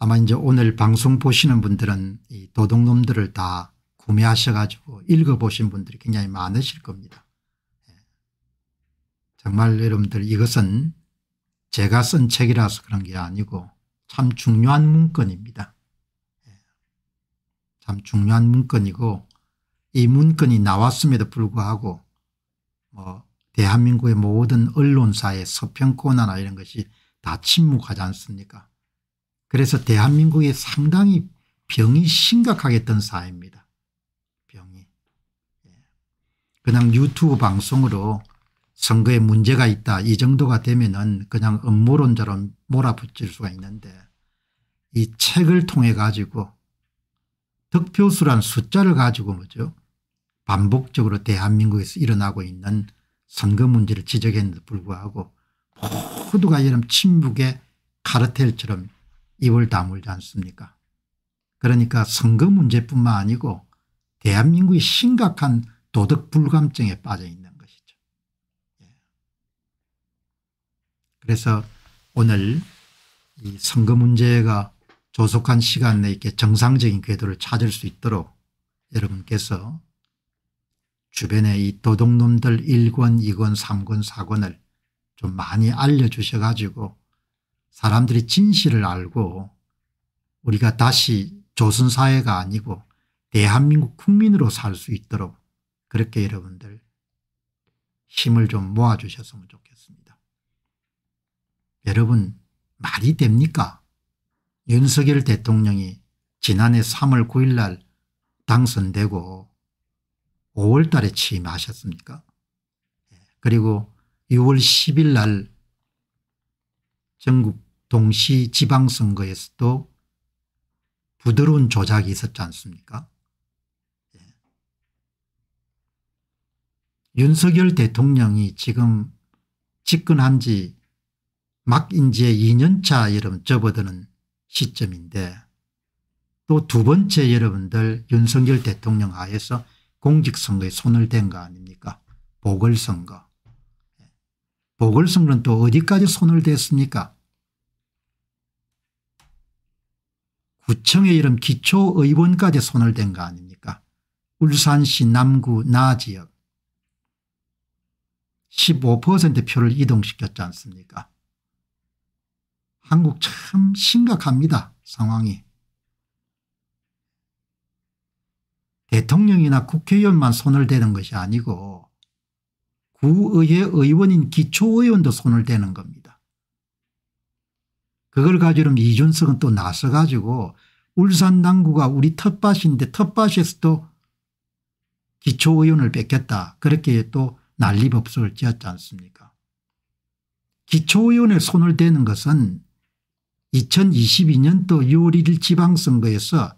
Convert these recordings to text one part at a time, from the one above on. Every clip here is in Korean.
아마 이제 오늘 방송 보시는 분들은 이 도둑놈들을 다 구매하셔 가지고 읽어보신 분들이 굉장히 많으실 겁니다. 예. 정말 여러분들 이것은 제가 쓴 책이라서 그런 게 아니고 참 중요한 문건입니다. 예. 참 중요한 문건이고 이 문건이 나왔음에도 불구하고 뭐 대한민국의 모든 언론사의 서평 코너나 이런 것이 다 침묵하지 않습니까 그래서 대한민국에 상당히 병이 심각하겠던 사회입니다. 병이. 예. 그냥 유튜브 방송으로 선거에 문제가 있다 이 정도가 되면 은 그냥 음모론처럼 몰아붙일 수가 있는데 이 책을 통해 가지고 득표수란 숫자를 가지고 뭐죠 반복적으로 대한민국에서 일어나고 있는 선거 문제를 지적했는데 불구하고 모두가 이런 침묵의 카르텔처럼 입을 다물지 않습니까 그러니까 선거 문제뿐만 아니고 대한민국이 심각한 도덕 불감증에 빠져 있는 것이죠. 예. 그래서 오늘 이 선거 문제가 조속한 시간 내에 이렇게 정상적인 궤도를 찾을 수 있도록 여러분께서 주변에 이 도둑놈들 1권, 2권, 3권, 4권을 좀 많이 알려주셔가지고 사람들이 진실을 알고 우리가 다시 조선사회가 아니고 대한민국 국민으로 살 수 있도록 그렇게 여러분들 힘을 좀 모아주셨으면 좋겠습니다. 여러분 말이 됩니까? 윤석열 대통령이 지난해 3월 9일 날 당선되고 5월 달에 취임하셨습니까? 예, 그리고 6월 10일 날 전국 동시 지방선거에서도 부드러운 조작이 있었지 않습니까? 예. 윤석열 대통령이 지금 집권한 지 막인제 2년차 여러분 접어드는 시점인데 또 두 번째 여러분들 윤석열 대통령 하에서 공직선거에 손을 댄 거 아닙니까? 보궐선거. 보궐선거는 또 어디까지 손을 댔습니까 구청에 이름 기초의원까지 손을 댄 거 아닙니까 울산시 남구 나지역 15% 표를 이동시켰지 않습니까 한국 참 심각합니다 상황이 대통령이나 국회의원만 손을 대는 것이 아니고 구의회 의원인 기초의원도 손을 대는 겁니다. 그걸 가지고 이준석은 또 나서가지고 울산 당구가 우리 텃밭인데 텃밭에서 또 기초의원을 뺏겼다 그렇게 또 난리법석을 지었지 않습니까 기초의원에 손을 대는 것은 2022년도 6월 1일 지방선거에서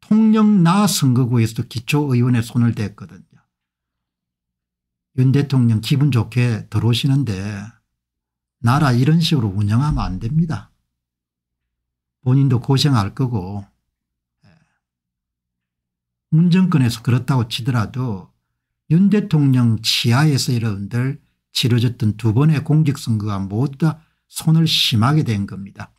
통영나 선거구에서도 기초의원에 손을 댔거든 윤 대통령 기분 좋게 들어오시는데 나라 이런 식으로 운영하면 안 됩니다. 본인도 고생할 거고 문정권에서 그렇다고 치더라도 윤 대통령 치하에서 여러분들 치러졌던 두 번의 공직선거가 모두 다 손을 심하게 댄 겁니다.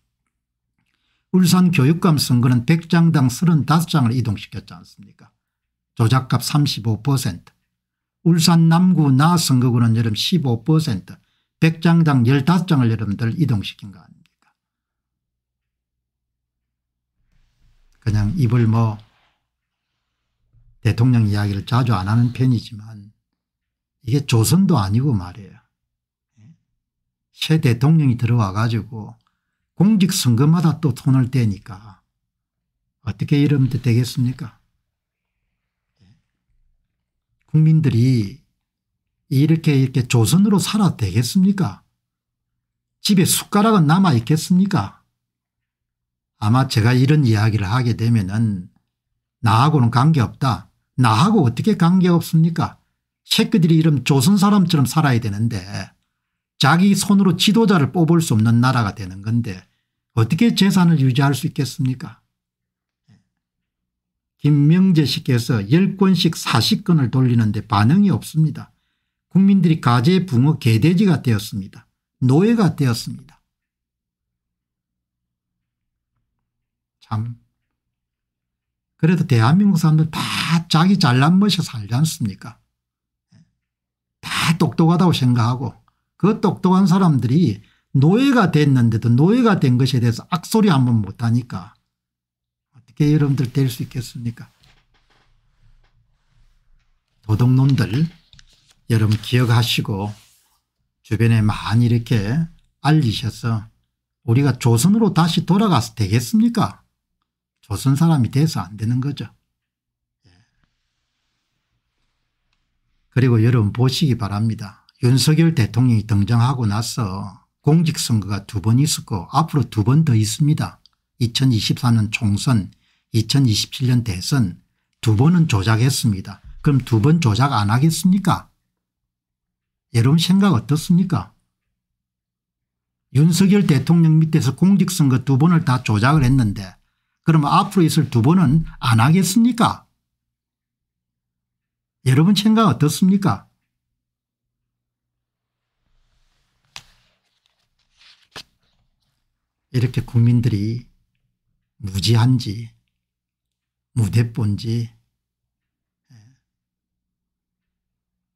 울산 교육감 선거는 100장당 35장을 이동시켰지 않습니까 조작값 35% 울산 남구 나 선거구는 여름 15% 100장당 15장을 여러분들 이동시킨 거 아닙니까 그냥 입을 뭐 대통령 이야기를 자주 안 하는 편이지만 이게 조선도 아니고 말이에요 새 대통령이 들어와 가지고 공직선거마다 또 돈을 떼니까 어떻게 이러면 되겠습니까 국민들이 이렇게 이렇게 조선으로 살아 되겠습니까? 집에 숟가락은 남아 있겠습니까? 아마 제가 이런 이야기를 하게 되면은 나하고는 관계없다. 나하고 어떻게 관계없습니까? 새끼들이 이런 조선 사람처럼 살아야 되는데 자기 손으로 지도자를 뽑을 수 없는 나라가 되는 건데 어떻게 재산을 유지할 수 있겠습니까? 김명재 씨께서 10권씩 40권을 돌리는데 반응이 없습니다. 국민들이 가재 붕어 개돼지가 되었습니다. 노예가 되었습니다. 참 그래도 대한민국 사람들 다 자기 잘난 멋이 살지 않습니까 다 똑똑하다고 생각하고 그 똑똑한 사람들이 노예가 됐는데도 노예가 된 것에 대해서 악소리 한번 못하니까 어떻게 여러분들 될 수 있겠습니까? 도덕놈들 여러분 기억하시고 주변에 많이 이렇게 알리셔서 우리가 조선으로 다시 돌아가서 되겠습니까? 조선 사람이 돼서 안 되는 거죠. 예. 그리고 여러분 보시기 바랍니다. 윤석열 대통령이 등장하고 나서 공직선거가 두 번 있었고 앞으로 두 번 더 있습니다. 2024년 총선 2027년 대선 두 번은 조작했습니다. 그럼 두 번 조작 안 하겠습니까? 여러분 생각 어떻습니까? 윤석열 대통령 밑에서 공직선거 두 번을 다 조작을 했는데 그럼 앞으로 있을 두 번은 안 하겠습니까? 여러분 생각 어떻습니까? 이렇게 국민들이 무지한지 무대본지 예.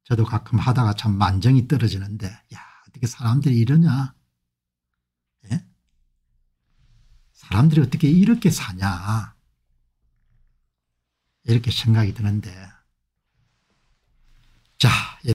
저도 가끔 하다가 참 만정이 떨어지는데 야 어떻게 사람들이 이러냐 예? 사람들이 어떻게 이렇게 사냐 이렇게 생각이 드는데 자